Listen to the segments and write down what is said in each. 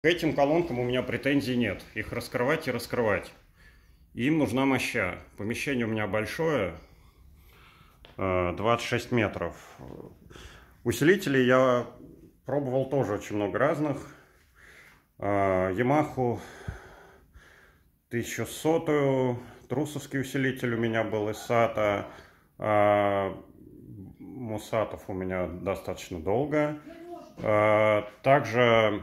К этим колонкам у меня претензий нет. Их раскрывать и раскрывать. Им нужна моща. Помещение у меня большое. 26 э, метров. Усилители я пробовал тоже очень много разных. Э, Ямаху 1100 трусовский усилитель у меня был из САТа. Э, Мусатов у меня достаточно долго. Также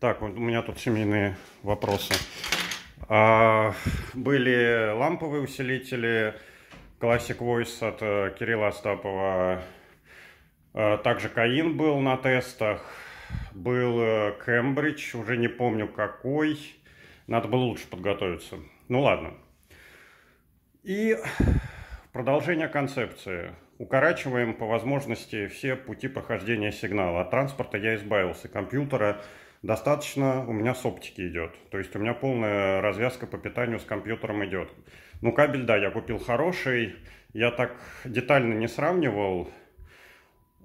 так, вот у меня тут семейные вопросы. А, были ламповые усилители Classic Voice от э, Кирилла Остапова. А, также Каин был на тестах. Был э, Кембридж, уже не помню какой. Надо было лучше подготовиться. Ну ладно. И продолжение концепции укорачиваем по возможности все пути прохождения сигнала. От транспорта я избавился, компьютера достаточно у меня с оптики идет. То есть у меня полная развязка по питанию с компьютером идет. Ну, кабель, да, я купил хороший. Я так детально не сравнивал.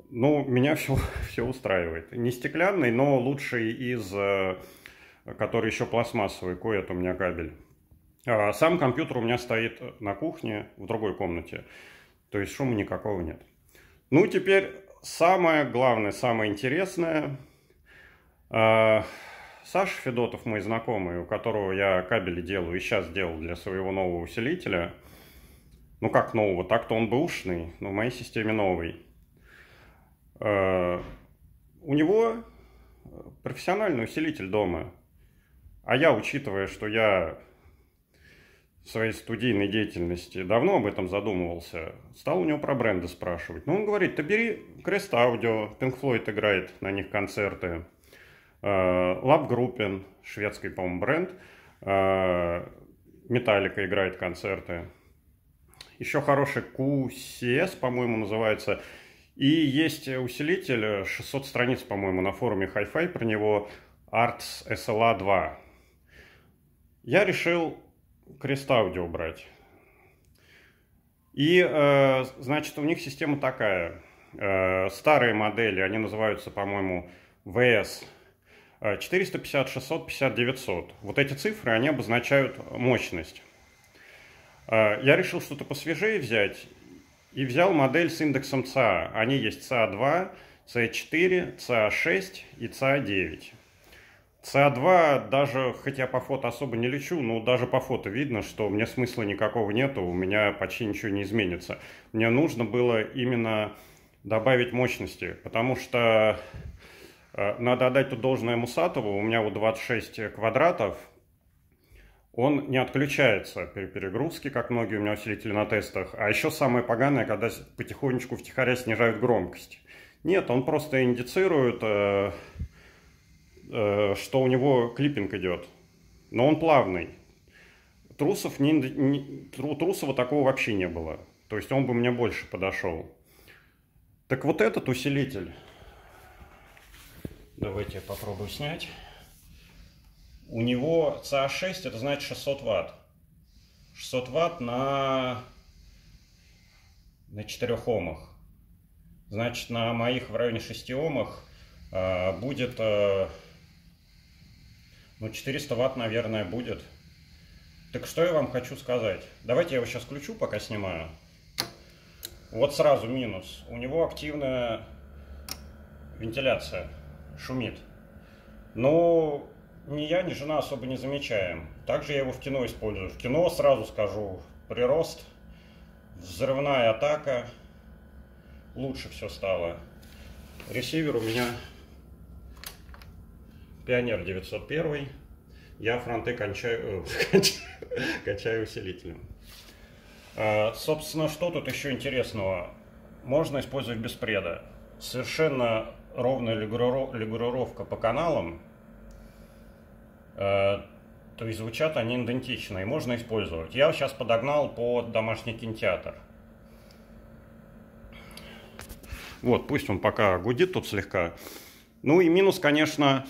Ну, меня все, все устраивает. Не стеклянный, но лучший из, э, который еще пластмассовый. это у меня кабель. А сам компьютер у меня стоит на кухне в другой комнате. То есть шума никакого нет. Ну, теперь самое главное, самое интересное. А, Саша Федотов, мой знакомый, у которого я кабели делаю и сейчас делал для своего нового усилителя. Ну, как нового? Так-то он бэушный, но в моей системе новый. А, у него профессиональный усилитель дома. А я, учитывая, что я своей студийной деятельности давно об этом задумывался. Стал у него про бренды спрашивать. Ну, он говорит, ты бери Крест Аудио, Pink Floyd играет на них концерты. лаб э, Группин, шведский, по-моему, бренд. Э, Металлика играет концерты. Еще хороший QCS, по-моему, называется. И есть усилитель, 600 страниц, по-моему, на форуме Hi-Fi про него, Arts SLA 2. Я решил крест аудио брать. И, э, значит, у них система такая. Э, старые модели, они называются, по-моему, VS 450, 650, 900. Вот эти цифры, они обозначают мощность. Э, я решил что-то посвежее взять и взял модель с индексом ЦА. Они есть ЦА2, ЦА4, ЦА6 и ЦА9. СА-2 даже, хотя по фото особо не лечу, но даже по фото видно, что мне смысла никакого нету, у меня почти ничего не изменится. Мне нужно было именно добавить мощности, потому что э, надо отдать тут должное Мусатову, у меня вот 26 квадратов, он не отключается при перегрузке, как многие у меня усилители на тестах. А еще самое поганое, когда потихонечку втихаря снижают громкость. Нет, он просто индицирует э, Э, что у него клиппинг идет, но он плавный. Трусов не, не, Трусова такого вообще не было. То есть он бы мне больше подошел. Так вот этот усилитель. Давайте я попробую снять. У него CA6, это значит 600 ватт. 600 ватт на, на 4 омах. Значит, на моих в районе 6 омах э, будет... Э, ну, 400 ватт, наверное, будет. Так что я вам хочу сказать. Давайте я его сейчас включу, пока снимаю. Вот сразу минус. У него активная вентиляция. Шумит. Но ну, ни я, ни жена особо не замечаем. Также я его в кино использую. В кино сразу скажу, прирост, взрывная атака. Лучше все стало. Ресивер у меня Пионер 901. Я фронты кончаю, э, качаю усилителем. Э, собственно, что тут еще интересного? Можно использовать без преда. Совершенно ровная регулировка по каналам. Э, то есть звучат они идентично и можно использовать. Я сейчас подогнал под домашний кинотеатр. Вот, пусть он пока гудит тут слегка. Ну и минус, конечно,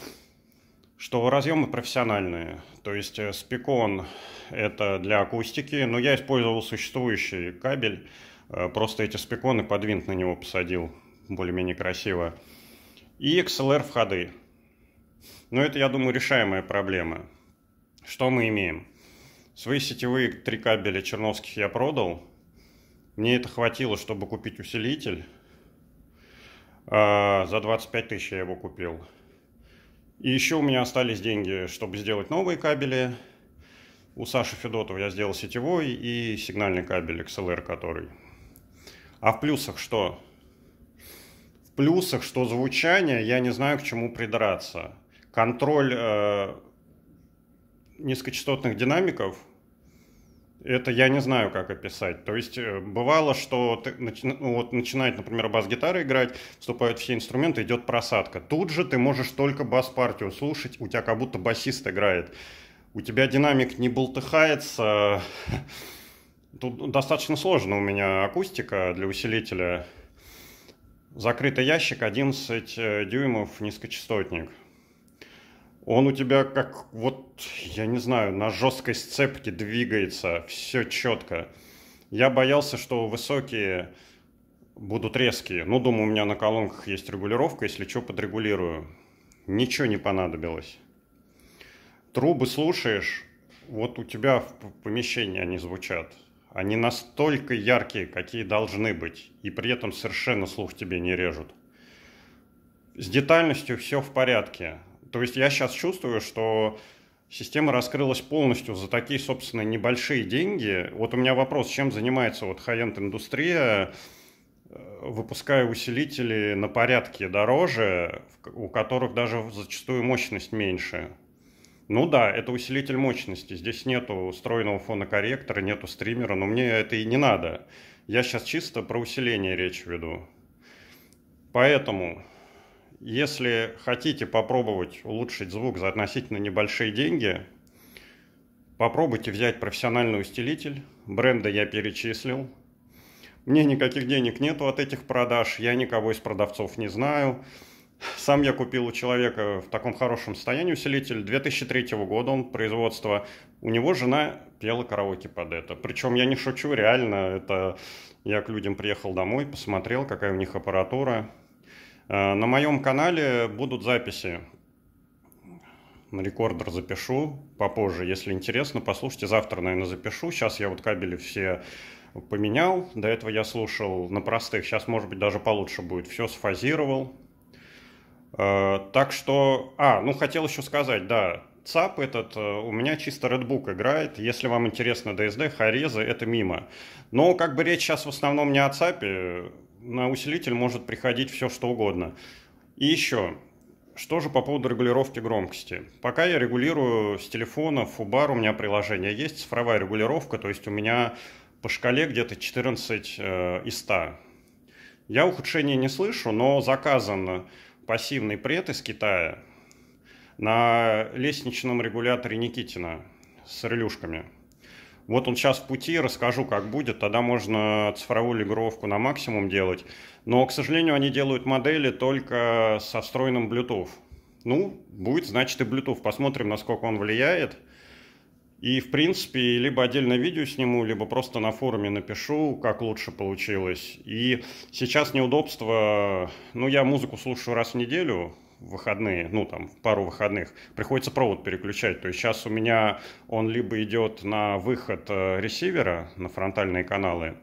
что разъемы профессиональные, то есть э, спикон это для акустики, но я использовал существующий кабель, э, просто эти спиконы под на него посадил более-менее красиво. И XLR входы. Но это, я думаю, решаемая проблема. Что мы имеем? Свои сетевые три кабеля черновских я продал. Мне это хватило, чтобы купить усилитель. А, за 25 тысяч я его купил. И еще у меня остались деньги, чтобы сделать новые кабели. У Саши Федотова я сделал сетевой и сигнальный кабель XLR, который. А в плюсах что? В плюсах, что звучание, я не знаю, к чему придраться. Контроль э, низкочастотных динамиков это я не знаю, как описать. То есть э, бывало, что ты, ну, ну, вот, начинает, например, бас-гитара играть, вступают все инструменты, идет просадка. Тут же ты можешь только бас-партию слушать, у тебя как будто басист играет. У тебя динамик не болтыхается. Тут достаточно сложно у меня акустика для усилителя. Закрытый ящик 11 э, дюймов низкочастотник. Он у тебя как вот, я не знаю, на жесткой сцепке двигается, все четко. Я боялся, что высокие будут резкие. Ну, думаю, у меня на колонках есть регулировка, если что, подрегулирую. Ничего не понадобилось. Трубы слушаешь, вот у тебя в помещении они звучат. Они настолько яркие, какие должны быть, и при этом совершенно слух тебе не режут. С детальностью все в порядке. То есть я сейчас чувствую, что система раскрылась полностью за такие, собственно, небольшие деньги. Вот у меня вопрос, чем занимается вот хай-энд индустрия, э, выпуская усилители на порядке дороже, у которых даже зачастую мощность меньше. Ну да, это усилитель мощности. Здесь нету встроенного фона корректора, нету стримера, но мне это и не надо. Я сейчас чисто про усиление речь веду. Поэтому если хотите попробовать улучшить звук за относительно небольшие деньги, попробуйте взять профессиональный усилитель. Бренды я перечислил. Мне никаких денег нету от этих продаж, я никого из продавцов не знаю. Сам я купил у человека в таком хорошем состоянии усилитель 2003 года, он производства. У него жена пела караоке под это. Причем я не шучу, реально, это я к людям приехал домой, посмотрел, какая у них аппаратура, Э, на моем канале будут записи. На рекордер запишу попозже, если интересно. Послушайте, завтра, наверное, запишу. Сейчас я вот кабели все поменял. До этого я слушал на простых. Сейчас, может быть, даже получше будет. Все сфазировал. Э, так что... А, ну хотел еще сказать, да. ЦАП этот э, у меня чисто Redbook играет. Если вам интересно DSD, Хорезы это мимо. Но как бы речь сейчас в основном не о ЦАПе на усилитель может приходить все что угодно. И еще, что же по поводу регулировки громкости? Пока я регулирую с телефона, в фубар, у меня приложение есть, цифровая регулировка, то есть у меня по шкале где-то 14 э, из 100. Я ухудшения не слышу, но заказан пассивный пред из Китая на лестничном регуляторе Никитина с релюшками вот он сейчас в пути, расскажу, как будет, тогда можно цифровую лигровку на максимум делать. Но, к сожалению, они делают модели только со встроенным Bluetooth. Ну, будет, значит, и Bluetooth. Посмотрим, насколько он влияет. И, в принципе, либо отдельное видео сниму, либо просто на форуме напишу, как лучше получилось. И сейчас неудобство... Ну, я музыку слушаю раз в неделю, выходные, ну там пару выходных, приходится провод переключать. То есть сейчас у меня он либо идет на выход э, ресивера, на фронтальные каналы,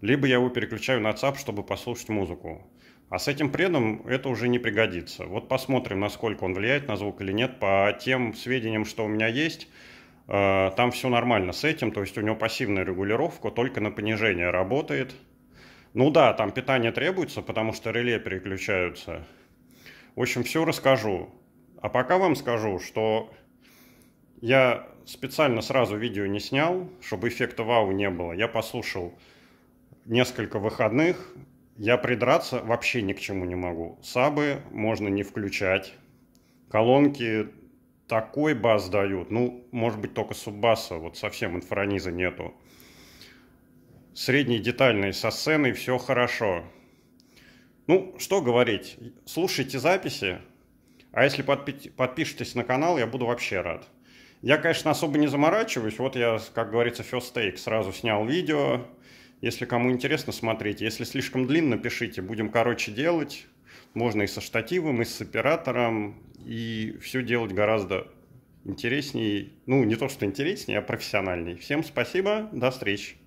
либо я его переключаю на ЦАП, чтобы послушать музыку. А с этим предом это уже не пригодится. Вот посмотрим, насколько он влияет на звук или нет. По тем сведениям, что у меня есть, э, там все нормально с этим. То есть у него пассивная регулировка, только на понижение работает. Ну да, там питание требуется, потому что реле переключаются. В общем, все расскажу. А пока вам скажу, что я специально сразу видео не снял, чтобы эффекта вау не было. Я послушал несколько выходных. Я придраться вообще ни к чему не могу. Сабы можно не включать. Колонки такой бас дают. Ну, может быть, только суббаса. Вот совсем инфраниза нету. Средние детальные со сценой все хорошо. Ну, что говорить, слушайте записи, а если подпи- подпишетесь на канал, я буду вообще рад. Я, конечно, особо не заморачиваюсь, вот я, как говорится, first take, сразу снял видео. Если кому интересно, смотрите. Если слишком длинно, пишите, будем короче делать. Можно и со штативом, и с оператором, и все делать гораздо интереснее. Ну, не то, что интереснее, а профессиональнее. Всем спасибо, до встречи.